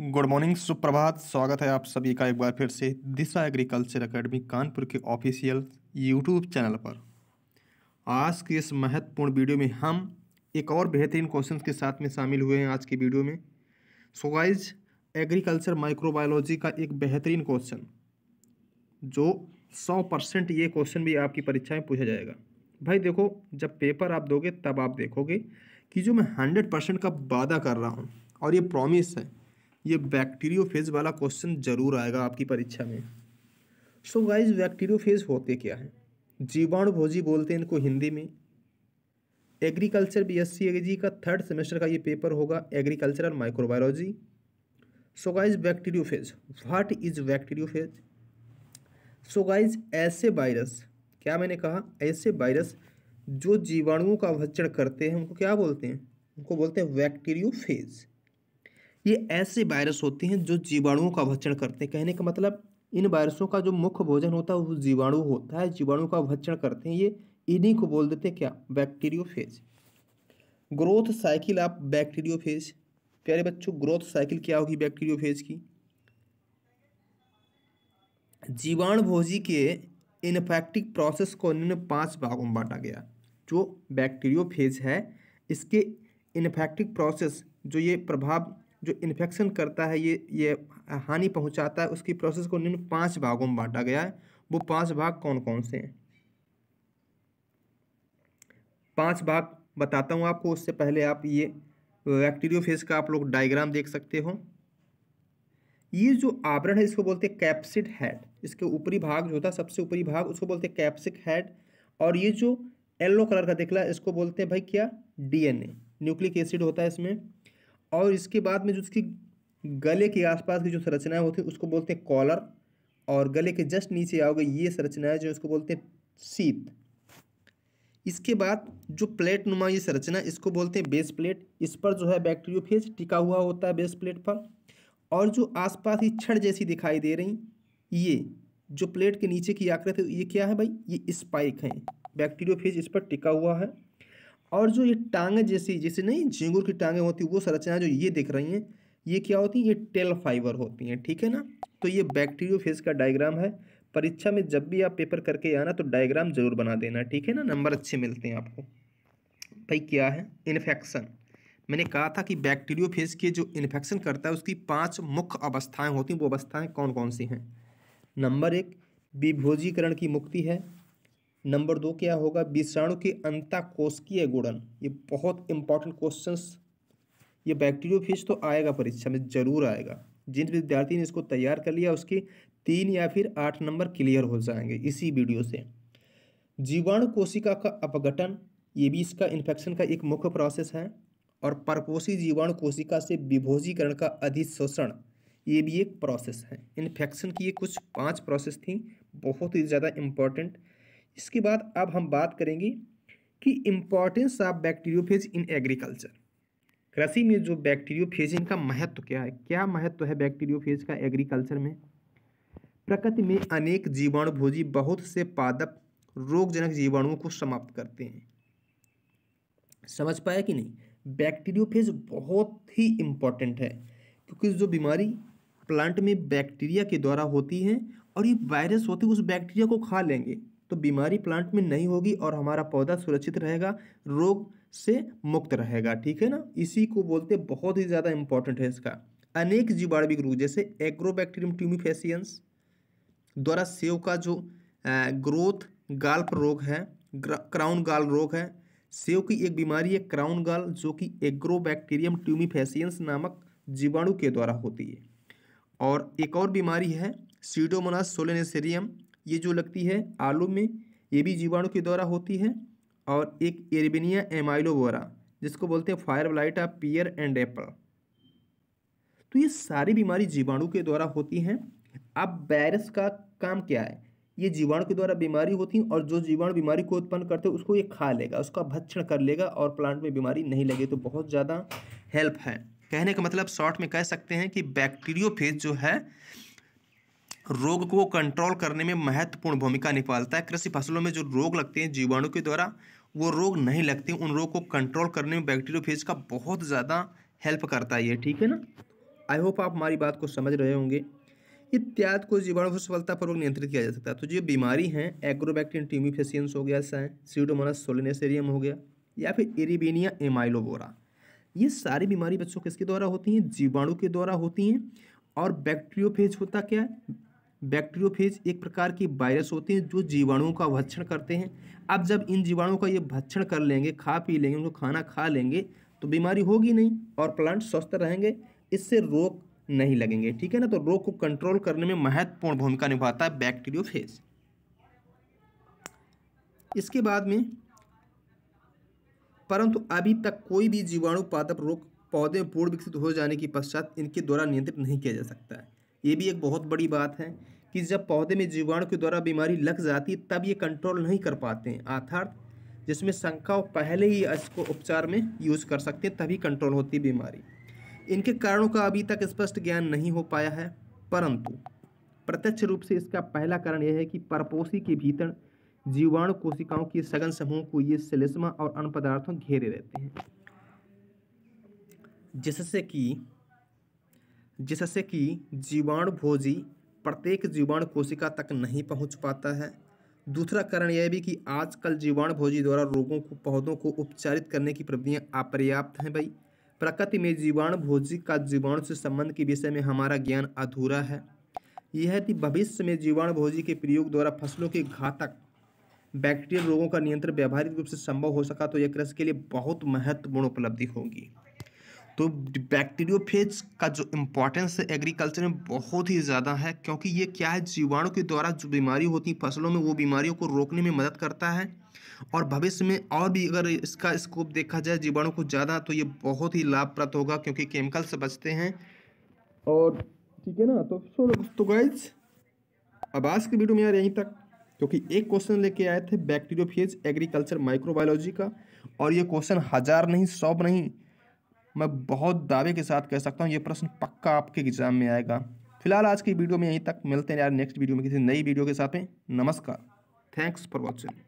good morning सुप्रभात स्वागत है आप सभी का एक बार फिर से दिशा एग्रीकल्चर अकेडमी कानपुर के ऑफिशियल यूट्यूब चैनल पर आज के इस महत्वपूर्ण वीडियो में हम एक और बेहतरीन क्वेश्चन के साथ में शामिल हुए हैं आज की वीडियो में सो गाइज एग्रीकल्चर माइक्रोबायोलॉजी का एक बेहतरीन क्वेश्चन जो सौ परसेंट ये क्वेश्चन भी आपकी परीक्षा में पूछा जाएगा भाई देखो जब पेपर आप दोगे तब आप देखोगे कि जो मैं हंड्रेड परसेंट का वादा कर रहा हूँ और ये प्रॉमिस है ये बैक्टीरियोफेज वाला क्वेश्चन जरूर आएगा आपकी परीक्षा में सो गाइज बैक्टीरियोफेज होते क्या हैं जीवाणु भोजी बोलते हैं इनको हिंदी में एग्रीकल्चर बी एस सी का थर्ड सेमेस्टर का ये पेपर होगा एग्रीकल्चर और microbiology so guys bacteriophage what is bacteriophage so guys ऐसे वायरस क्या मैंने कहा ऐसे वायरस जो जीवाणुओं का भक्षण करते हैं उनको क्या बोलते हैं उनको बोलते हैं फेज ये ऐसे वायरस होते हैं जो जीवाणुओं का भक्षण करते हैं कहने का मतलब इन वायरसों का जो मुख्य भोजन होता है वो जीवाणु होता है जीवाणु का भक्षण करते हैं ये इन्हीं को बोल देते हैं क्या बैक्टीरियोफेज ग्रोथ साइकिल आप बैक्टीरियोफेज प्यारे बच्चों ग्रोथ साइकिल क्या होगी बैक्टीरियोफेज की भोजी के इन्फेक्टिव प्रोसेस को इन्होंने पांच भागों में बांटा गया जो बैक्टीरियोफेज है इसके इन्फेक्टिव प्रोसेस जो ये प्रभाव जो इन्फेक्शन करता है ये ये हानि पहुंचाता है उसकी प्रोसेस को निम्न पांच भागों में बांटा गया है वो पांच भाग कौन कौन से हैं पांच भाग बताता हूँ आपको उससे पहले आप ये बैक्टीरियोफेज का आप लोग डायग्राम देख सकते हो ये जो आवरण है इसको बोलते हैं कैप्सिड हेड इसके ऊपरी भाग जो होता है सबसे ऊपरी भाग उसको बोलते हैं कैप्सिक हेड और ये जो येलो कलर का है इसको बोलते हैं भाई क्या डीएनए न्यूक्लिक एसिड होता है इसमें और इसके बाद में जो उसकी गले के आसपास की जो संरचनाएं होती है उसको बोलते हैं कॉलर और गले के जस्ट नीचे आओगे ये संरचनाएं जो उसको बोलते हैं सीत इसके बाद जो प्लेट नुमा ये संरचना इसको बोलते हैं बेस प्लेट इस पर जो है बैक्टीरियोफेज टिका हुआ होता है बेस प्लेट पर और जो आसपास ही छड़ जैसी दिखाई दे रही ये जो प्लेट के नीचे की आकृति ये क्या है भाई ये स्पाइक है बैक्टीरियोफेज इस पर टिका हुआ है और जो ये टांगे जैसी जैसे नहीं झिंगुर की टांगे होती वो संरचना जो ये दिख रही हैं ये क्या होती हैं ये टेल फाइबर होती हैं ठीक है ना तो ये बैक्टीरियो फेस का डायग्राम है परीक्षा में जब भी आप पेपर करके आना तो डायग्राम जरूर बना देना ठीक है ना नंबर अच्छे मिलते हैं आपको भाई क्या है इन्फेक्शन मैंने कहा था कि बैक्टीरियो फेस के जो इन्फेक्शन करता है उसकी पाँच मुख्य अवस्थाएँ होती हैं वो अवस्थाएँ कौन कौन सी हैं नंबर एक विभोजीकरण की मुक्ति है नंबर दो क्या होगा विषाणु के अंताकोशकीय गुणन ये बहुत इंपॉर्टेंट क्वेश्चन ये बैक्टीरियोफिश तो आएगा परीक्षा में जरूर आएगा जिन विद्यार्थी ने इसको तैयार कर लिया उसके तीन या फिर आठ नंबर क्लियर हो जाएंगे इसी वीडियो से जीवाणु कोशिका का अपघटन ये भी इसका इन्फेक्शन का एक मुख्य प्रोसेस है और परपोषी जीवाणु कोशिका से विभोजीकरण का अधिशोषण ये भी एक प्रोसेस है इन्फेक्शन की ये कुछ पांच प्रोसेस थी बहुत ही ज़्यादा इम्पॉर्टेंट इसके बाद अब हम बात करेंगे कि importance of bacteriophage in agriculture कृषि में जो बैक्टीरियोफेज इनका महत्व तो क्या है क्या महत्व तो है बैक्टीरियोफेज का एग्रीकल्चर में प्रकृति में अनेक जीवाणुभोजी बहुत से पादप रोगजनक जीवाणुओं को समाप्त करते हैं समझ पाया कि नहीं बैक्टीरियोफेज बहुत ही इम्पॉर्टेंट है क्योंकि जो बीमारी प्लांट में बैक्टीरिया के द्वारा होती है और ये वायरस होते उस बैक्टीरिया को खा लेंगे तो बीमारी प्लांट में नहीं होगी और हमारा पौधा सुरक्षित रहेगा रोग से मुक्त रहेगा ठीक है ना इसी को बोलते बहुत ही ज़्यादा इंपॉर्टेंट है इसका अनेक जीवाणविक रोग जैसे एग्रोबैक्टीरियम ट्यूमिफेसियंस द्वारा सेव का जो ग्रोथ गाल्प रोग है क्राउन गाल रोग है सेव की एक बीमारी है क्राउन गाल जो कि एग्रोबैक्टीरियम ट्यूमिफेसियंस नामक जीवाणु के द्वारा होती है और एक और बीमारी है सीडोमोनास सोलेनेसेरियम ये जो लगती है आलू में ये भी जीवाणु के द्वारा होती है और एक एरबिनिया एमाइलोबोरा जिसको बोलते हैं fire of pear and apple तो ये सारी बीमारी जीवाणु के द्वारा होती हैं अब वायरस का काम क्या है ये जीवाणु के द्वारा बीमारी होती है और जो जीवाणु बीमारी को उत्पन्न करते हैं उसको ये खा लेगा उसका भक्षण कर लेगा और प्लांट में बीमारी नहीं लगे तो बहुत ज़्यादा हेल्प है कहने का मतलब शॉर्ट में कह सकते हैं कि बैक्टीरियोफेज जो है रोग को कंट्रोल करने में महत्वपूर्ण भूमिका निभाता है कृषि फसलों में जो रोग लगते हैं जीवाणु के द्वारा वो रोग नहीं लगते उन रोग को कंट्रोल करने में बैक्टीरियोफेज का बहुत ज़्यादा हेल्प करता है ये ठीक है ना आई होप आप हमारी बात को समझ रहे होंगे इत्यादि को जीवाणु सफलता पूर्वक नियंत्रित किया जा सकता है तो जो बीमारी हैं एग्रोबैक्टीरियन ट्यूमिफेसियंस हो गया सीडोमोनस सोलिनेसेरियम हो गया या फिर एरिबेनिया एमाइलोबोरा ये सारी बीमारी बच्चों किसके द्वारा होती हैं जीवाणु के द्वारा होती हैं और बैक्टीरियोफेज होता क्या है बैक्टीरियोफेज एक प्रकार की वायरस होते हैं जो जीवाणुओं का भक्षण करते हैं अब जब इन जीवाणुओं का ये भक्षण कर लेंगे खा पी लेंगे उनको खाना खा लेंगे तो बीमारी होगी नहीं और प्लांट स्वस्थ रहेंगे इससे रोग नहीं लगेंगे ठीक है ना तो रोग को कंट्रोल करने में महत्वपूर्ण भूमिका निभाता है बैक्टीरियोफेज इसके बाद में परंतु अभी तक कोई भी जीवाणु पादप रोग पौधे पूर्ण विकसित हो जाने के पश्चात इनके द्वारा नियंत्रित नहीं किया जा सकता है ये भी एक बहुत बड़ी बात है कि जब पौधे में जीवाणु के द्वारा बीमारी लग जाती है तब ये कंट्रोल नहीं कर पाते हैं अर्थात जिसमें शंका पहले ही इसको उपचार में यूज़ कर सकते हैं तभी कंट्रोल होती बीमारी इनके कारणों का अभी तक स्पष्ट ज्ञान नहीं हो पाया है परंतु प्रत्यक्ष रूप से इसका पहला कारण यह है कि परपोसी के भीतर जीवाणु कोशिकाओं के सघन समूह को ये सिलेस्मा और अन्य पदार्थों घेरे रहते हैं जिससे कि जिससे कि जीवाणु भोजी प्रत्येक जीवाणु कोशिका तक नहीं पहुंच पाता है दूसरा कारण यह भी कि आजकल जीवाणु भोजी द्वारा रोगों को पौधों को उपचारित करने की प्रविधियाँ अपर्याप्त हैं भाई प्रकृति में जीवाणु भोजी का जीवाणु से संबंध के विषय में हमारा ज्ञान अधूरा है यह है कि भविष्य में जीवाणु भोजी के प्रयोग द्वारा फसलों के घातक बैक्टीरियल रोगों का नियंत्रण व्यावहारिक रूप से संभव हो सका तो यह कृषि के लिए बहुत महत्वपूर्ण उपलब्धि होगी तो बैक्टीरियोफेज का जो इम्पोर्टेंस है एग्रीकल्चर में बहुत ही ज़्यादा है क्योंकि ये क्या है जीवाणु के द्वारा जो बीमारी होती है फसलों में वो बीमारियों को रोकने में मदद करता है और भविष्य में और भी अगर इसका स्कोप देखा जाए जीवाणु को ज़्यादा तो ये बहुत ही लाभप्रद होगा क्योंकि केमिकल से बचते हैं और ठीक है ना तो सो तो गाइज अब आज की वीडियो में यार यहीं तक क्योंकि एक क्वेश्चन लेके आए थे बैक्टीरियोफेज एग्रीकल्चर माइक्रोबायोलॉजी का और ये क्वेश्चन हज़ार नहीं सौ नहीं मैं बहुत दावे के साथ कह सकता हूँ ये प्रश्न पक्का आपके एग्जाम में आएगा फिलहाल आज की वीडियो में यहीं तक मिलते हैं यार नेक्स्ट वीडियो में किसी नई वीडियो के साथ में नमस्कार थैंक्स फॉर वॉचिंग